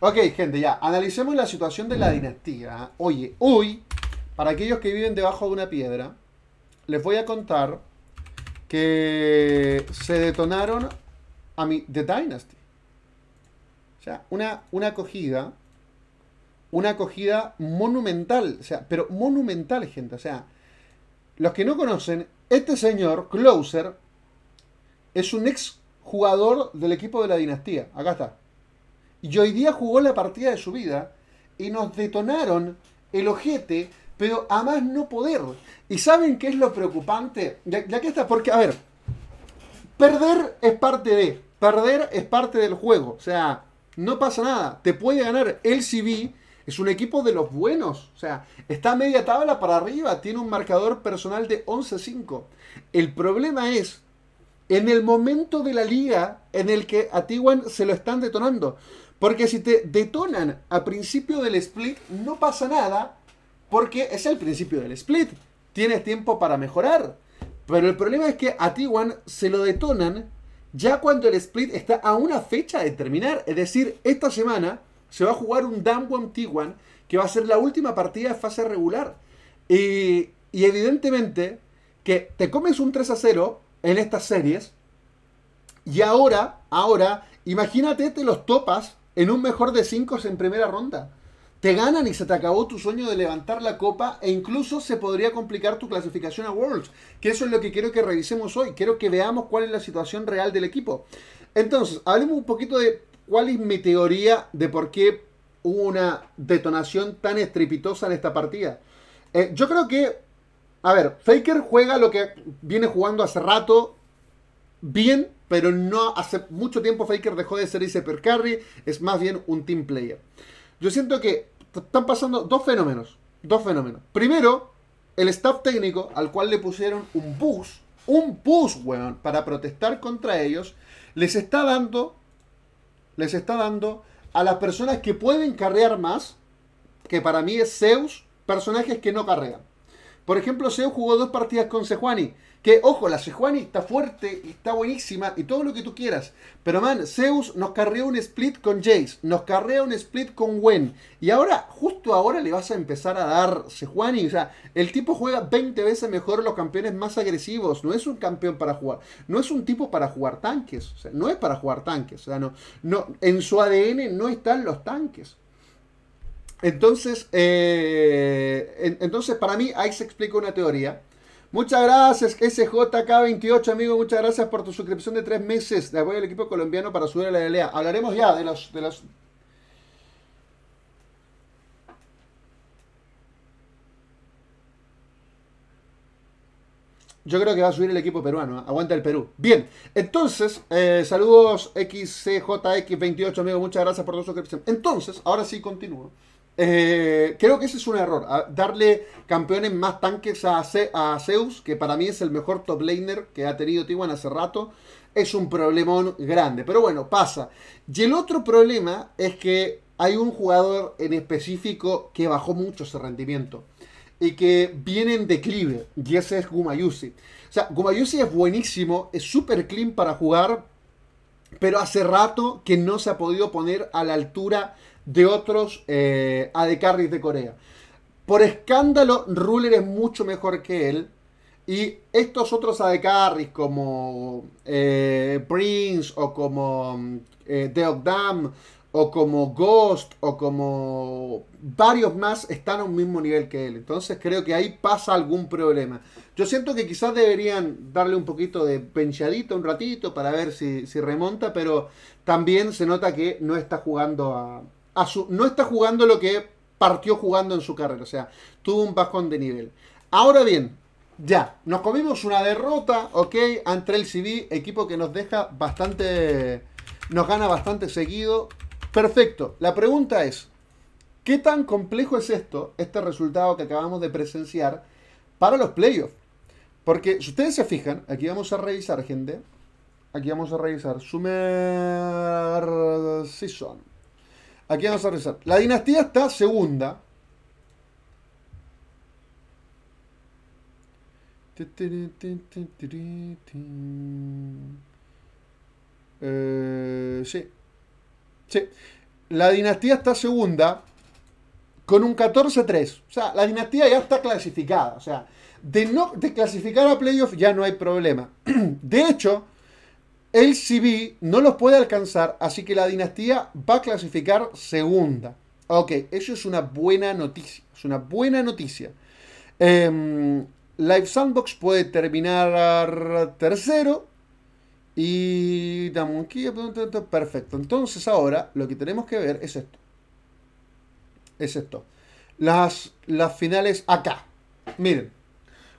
Ok, gente, ya. Analicemos la situación de la dinastía. Oye, hoy, para aquellos que viven debajo de una piedra, les voy a contar que se detonaron a mi The Dynasty. O sea, una, una acogida, una acogida monumental, o sea, pero monumental, gente. O sea, los que no conocen, este señor, Closer, es un ex jugador del equipo de la dinastía. Acá está y hoy día jugó la partida de su vida y nos detonaron el ojete, pero a más no poder. ¿Y saben qué es lo preocupante? Ya, que está, porque, a ver, perder es parte de, perder es parte del juego, o sea, no pasa nada, te puede ganar el CB... Es un equipo de los buenos. O sea, está media tabla para arriba. Tiene un marcador personal de 11-5. El problema es en el momento de la liga en el que a Tiwan se lo están detonando. Porque si te detonan a principio del split, no pasa nada, porque es el principio del split. Tienes tiempo para mejorar. Pero el problema es que a T1 se lo detonan ya cuando el split está a una fecha de terminar. Es decir, esta semana se va a jugar un Damwon T1 que va a ser la última partida de fase regular. Y, y evidentemente que te comes un 3 a 0 en estas series. Y ahora, ahora, imagínate, te los topas en un mejor de cinco en primera ronda. Te ganan y se te acabó tu sueño de levantar la copa e incluso se podría complicar tu clasificación a Worlds, que eso es lo que quiero que revisemos hoy. Quiero que veamos cuál es la situación real del equipo. Entonces, hablemos un poquito de cuál es mi teoría de por qué hubo una detonación tan estrepitosa en esta partida. Eh, yo creo que, a ver, Faker juega lo que viene jugando hace rato bien, pero no hace mucho tiempo Faker dejó de ser ese per carry, es más bien un team player. Yo siento que están pasando dos fenómenos. Dos fenómenos. Primero, el staff técnico al cual le pusieron un bus, un bus, weón, para protestar contra ellos, les está dando, les está dando a las personas que pueden carrear más, que para mí es Zeus, personajes que no carrean. Por ejemplo, Zeus jugó dos partidas con Sejuani que, ojo, la Sejuani está fuerte y está buenísima y todo lo que tú quieras. Pero, man, Zeus nos carreó un split con Jace, nos carrea un split con Gwen. Y ahora, justo ahora, le vas a empezar a dar Sejuani. O sea, el tipo juega 20 veces mejor los campeones más agresivos. No es un campeón para jugar. No es un tipo para jugar tanques. no es para jugar tanques. O sea, no, no, en su ADN no están los tanques. Entonces, eh, entonces, para mí, ahí se explica una teoría Muchas gracias, SJK28, amigo. Muchas gracias por tu suscripción de tres meses de apoyo al equipo colombiano para subir a la LLA. Hablaremos ya de los, de Yo creo que va a subir el equipo peruano. ¿eh? Aguanta el Perú. Bien, entonces, eh, saludos XCJX28, amigo. Muchas gracias por tu suscripción. Entonces, ahora sí continúo. Eh, creo que ese es un error. darle campeones más tanques a, Zeus, que para mí es el mejor top laner que ha tenido Tiguan hace rato, es un problemón grande. Pero bueno, pasa. Y el otro problema es que hay un jugador en específico que bajó mucho su rendimiento y que viene en declive, y ese es Gumayusi. O sea, Gumayusi es buenísimo, es súper clean para jugar, pero hace rato que no se ha podido poner a la altura de otros eh, AD de Corea. Por escándalo, Ruler es mucho mejor que él. Y estos otros AD carries como eh, Prince o como eh, Deogdam o como Ghost o como varios más están a un mismo nivel que él. Entonces creo que ahí pasa algún problema. Yo siento que quizás deberían darle un poquito de penchadito un ratito para ver si, si remonta, pero también se nota que no está jugando a, no está jugando lo que partió jugando en su carrera. O sea, tuvo un bajón de nivel. Ahora bien, ya, nos comimos una derrota, ok, ante el CB, equipo que nos deja bastante. Nos gana bastante seguido. Perfecto. La pregunta es: ¿qué tan complejo es esto, este resultado que acabamos de presenciar, para los playoffs? Porque si ustedes se fijan, aquí vamos a revisar, gente. Aquí vamos a revisar. Summer Season. Aquí vamos a rezar. La dinastía está segunda. Eh, sí. Sí. La dinastía está segunda con un 14-3. O sea, la dinastía ya está clasificada. O sea, de no de clasificar a playoff ya no hay problema. De hecho, el CB no los puede alcanzar, así que la dinastía va a clasificar segunda. Ok, eso es una buena noticia. Es una buena noticia. Em, Live Sandbox puede terminar tercero. Y perfecto. Entonces ahora lo que tenemos que ver es esto. Es esto. Las, las finales acá. Miren.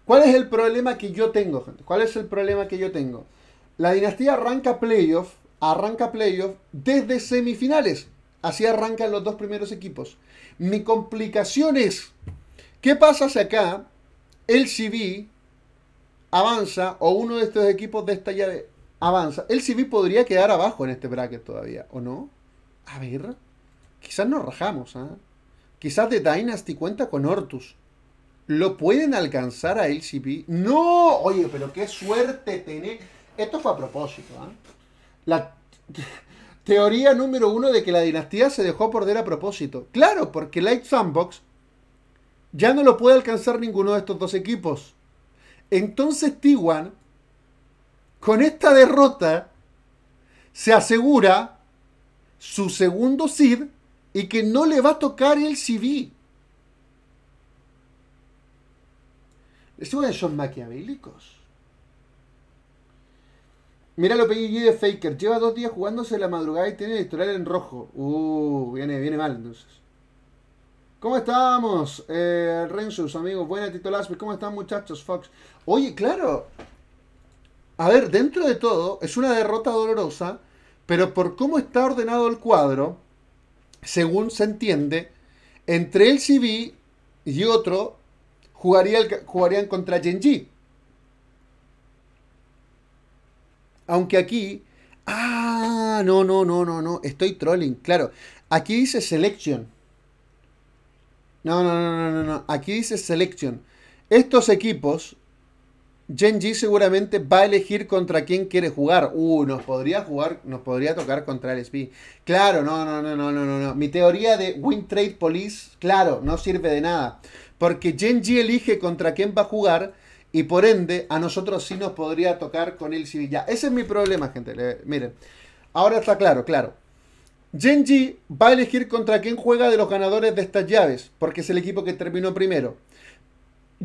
¿Cuál es el problema que yo tengo, gente? ¿Cuál es el problema que yo tengo? La dinastía arranca playoff, arranca playoff desde semifinales. Así arrancan los dos primeros equipos. Mi complicación es, ¿qué pasa si acá el CB avanza o uno de estos equipos de esta llave avanza? El CB podría quedar abajo en este bracket todavía, ¿o no? A ver, quizás nos rajamos, ¿ah? Quizás de Dynasty cuenta con Hortus. ¿Lo pueden alcanzar a el CB? ¡No! Oye, pero qué suerte tener esto fue a propósito. ¿eh? La teoría número uno de que la dinastía se dejó perder a propósito. Claro, porque Light Sandbox ya no lo puede alcanzar ninguno de estos dos equipos. Entonces TIGuan con esta derrota, se asegura su segundo seed y que no le va a tocar el CV. Estos son maquiavélicos. Mira lo PIG de Faker. Lleva dos días jugándose la madrugada y tiene el historial en rojo. Uh, viene, viene mal entonces. ¿Cómo estamos? Eh, Rensus, amigos. Buena Tito ¿Cómo están muchachos? Fox. Oye, claro. A ver, dentro de todo, es una derrota dolorosa, pero por cómo está ordenado el cuadro, según se entiende, entre el CB y otro jugaría jugarían contra Genji. Aunque aquí. Ah, no, no, no, no, no. Estoy trolling, claro. Aquí dice selection. No, no, no, no, no. Aquí dice selection. Estos equipos, Genji seguramente va a elegir contra quién quiere jugar. Uh, nos podría jugar, nos podría tocar contra el SP. Claro, no, no, no, no, no, no. Mi teoría de Win Trade Police, claro, no sirve de nada. Porque Genji elige contra quién va a jugar y por ende, a nosotros sí nos podría tocar con el ya Ese es mi problema, gente. miren, ahora está claro, claro. Genji va a elegir contra quién juega de los ganadores de estas llaves, porque es el equipo que terminó primero.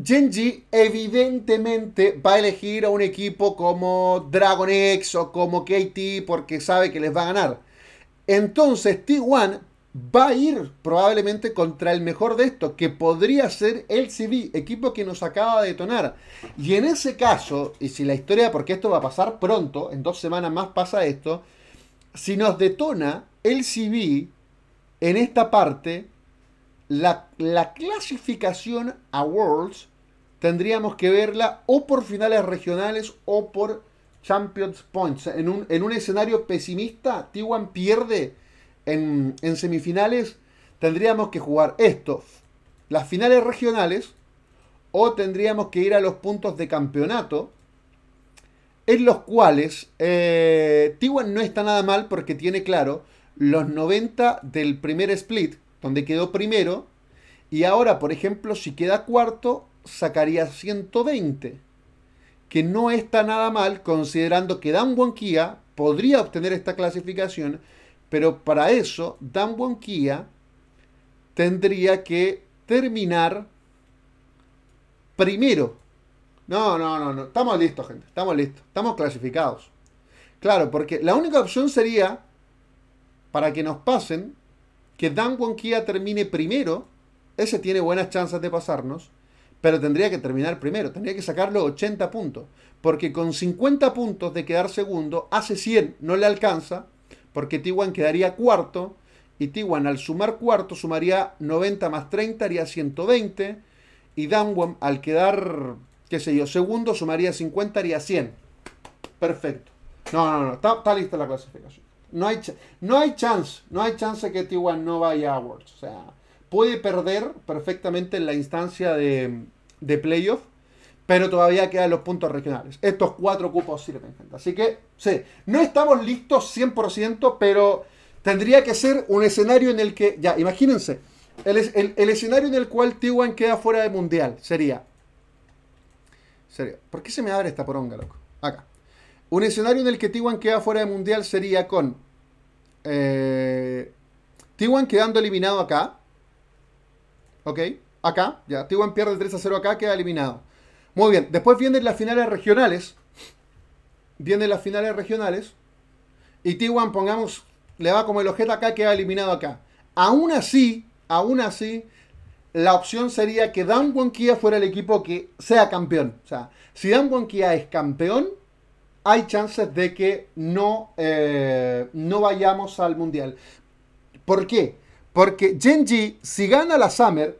Genji evidentemente va a elegir a un equipo como Dragon X o como KT porque sabe que les va a ganar. Entonces T1 va a ir probablemente contra el mejor de estos, que podría ser el CB, equipo que nos acaba de detonar. Y en ese caso, y si la historia, porque esto va a pasar pronto, en dos semanas más pasa esto, si nos detona el CB en esta parte, la, clasificación a Worlds tendríamos que verla o por finales regionales o por Champions Points. En un, en un escenario pesimista, T1 pierde en, semifinales tendríamos que jugar esto... las finales regionales, o tendríamos que ir a los puntos de campeonato, en los cuales eh, no está nada mal porque tiene claro los 90 del primer split, donde quedó primero, y ahora, por ejemplo, si queda cuarto, sacaría 120, que no está nada mal considerando que Dan Wonkia podría obtener esta clasificación pero para eso, Dan Wonkia tendría que terminar primero. No, no, no, no. Estamos listos, gente. Estamos listos. Estamos clasificados. Claro, porque la única opción sería, para que nos pasen, que Dan Wonkia termine primero. Ese tiene buenas chances de pasarnos. Pero tendría que terminar primero. Tendría que sacarlo 80 puntos. Porque con 50 puntos de quedar segundo, hace 100. No le alcanza porque Tiwan quedaría cuarto y T1 al sumar cuarto sumaría 90 más 30 haría 120 y Danwon al quedar, qué sé yo, segundo sumaría 50 haría 100. Perfecto. No, no, no, está, lista la clasificación. No hay, no hay chance, no hay chance que T1 no vaya a O sea, puede perder perfectamente en la instancia de, de playoff pero todavía quedan los puntos regionales. Estos cuatro cupos sirven, Así que, sí, no estamos listos 100%, pero tendría que ser un escenario en el que, ya, imagínense, el, escenario en el cual T1 queda fuera de mundial sería. ¿serio? ¿Por qué se me abre esta poronga, loco? Acá. Un escenario en el que T1 queda fuera de mundial sería con. Eh, 1 quedando eliminado acá. ¿Ok? Acá, ya. T1 pierde 3 a 0 acá, queda eliminado. Muy bien, después vienen las finales regionales. Vienen las finales regionales. Y T1 pongamos, le va como el objeto acá, ha eliminado acá. Aún así, aún así, la opción sería que Dan Wonkia fuera el equipo que sea campeón. O sea, si Dan Wonkia es campeón, hay chances de que no, eh, no vayamos al mundial. ¿Por qué? Porque Genji, si gana la Summer,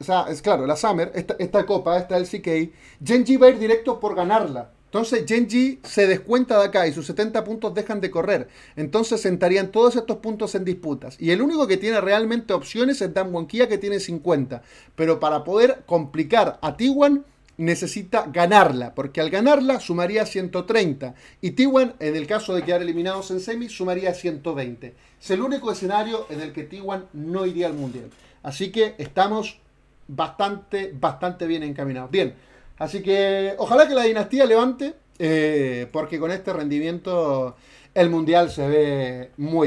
o sea, es claro, la Summer, esta, copa, esta LCK, Genji va a ir directo por ganarla. Entonces Genji se descuenta de acá y sus 70 puntos dejan de correr. Entonces sentarían todos estos puntos en disputas. Y el único que tiene realmente opciones es Dan Wonkia que tiene 50. Pero para poder complicar a Tiwan necesita ganarla, porque al ganarla sumaría 130 y Tiwan, en el caso de quedar eliminados en semi, sumaría 120. Es el único escenario en el que Tiwan no iría al Mundial. Así que estamos bastante, bastante bien encaminado Bien, así que ojalá que la dinastía levante, eh, porque con este rendimiento el Mundial se ve muy